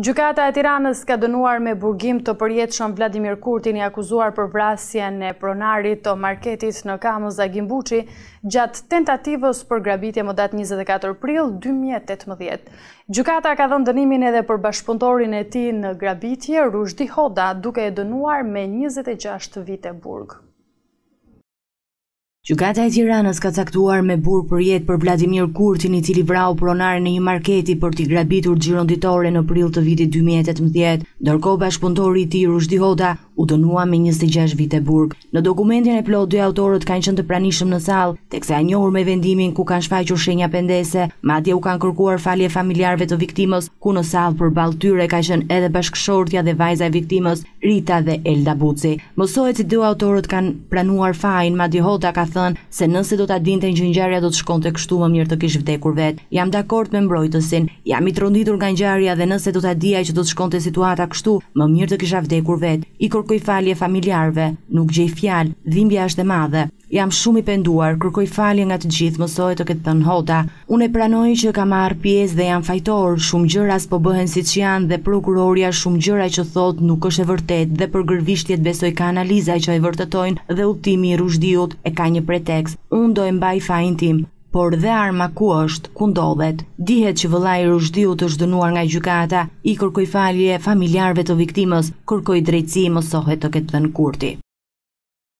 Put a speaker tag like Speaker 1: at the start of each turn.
Speaker 1: Gjukata e Tiranës ka dënuar me burgim të përjetëshon Vladimir Kurtin i akuzuar për vrasjen e pronarit të marketit në kamës dhe gjatë tentativës për grabitje më datë 24 pril 2018. Gjukata ka dhënë dënimin edhe për bashkëpuntorin e ti në grabitje Rushdi Hoda duke e dënuar me 26 vite burgë.
Speaker 2: Gjukata e Tiranës ka caktuar me burë për jetë për Vladimir Kurtin i cili vrau pronare në një marketi për t'i grabitur gjiron ditore në pril të vitit 2018, dërko bashkëpuntori i ti Rushdi Hoda u dënua me 26 vite burg. Në dokumentin e plot, dy autorët kanë qënë të pranishëm në salë, tekse a njohur me vendimin ku kanë shfaqur shenja pendese, madje u kanë kërkuar falje familjarve të viktimës, ku në salë për balë tyre ka qënë edhe bashkëshortja dhe vajza e viktimës, Rita dhe Elda Buci. Mësohet si dy autorët kanë pranuar fajn, madje Hoda ka thënë se nëse do ta dinte që ngjarja do të shkonte kështu më mirë të kish vdekur vet. Jam dakord me mbrojtësin. Jam i tronditur nga ngjarja dhe nëse do ta dija që do të shkonte situata kështu, më mirë të kisha vdekur vet. I kërkoj falje familjarve, nuk gjej fjalë. Dhimbja është e madhe. Jam shumë i penduar, kërkoj falje nga të gjithë, mësoj të këtë thënë Hoda. Unë e pranoj që kam marr pjesë dhe jam fajtor, shumë gjëra s'po bëhen siç janë dhe prokuroria shumë gjëra që thot nuk është e vërtetë dhe për gërvishtjet besoj ka analiza që e vërtetojnë dhe udhtimi i Rushdiut e ka një pretekst. Unë do e mbaj fajin tim por dhe arma ku është, ku ndodhet. Dihet që vëlaj i Rushdiut është dënuar nga gjykata, i kërkoj falje familjarëve të viktimës, kërkoj drejtësi të ketë kurti.